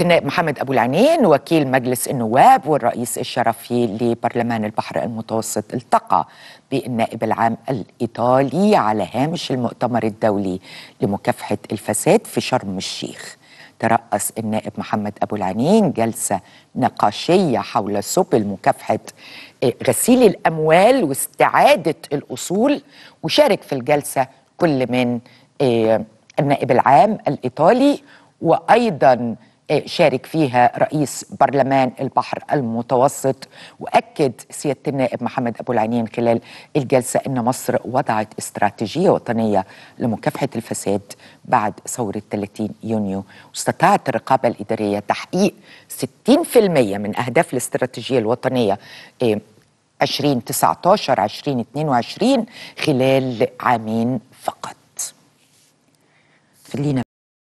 النائب محمد أبو العنين وكيل مجلس النواب والرئيس الشرفي لبرلمان البحر المتوسط التقى بالنائب العام الإيطالي على هامش المؤتمر الدولي لمكافحة الفساد في شرم الشيخ ترأس النائب محمد أبو العنين جلسة نقاشية حول سبل مكافحة آه، غسيل الأموال واستعادة الأصول وشارك في الجلسة كل من آه، النائب العام الإيطالي وأيضا شارك فيها رئيس برلمان البحر المتوسط واكد سياده النائب محمد ابو العينين خلال الجلسه ان مصر وضعت استراتيجيه وطنيه لمكافحه الفساد بعد ثوره 30 يونيو واستطاعت الرقابه الاداريه تحقيق 60% من اهداف الاستراتيجيه الوطنيه 2019 2022 خلال عامين فقط خلينا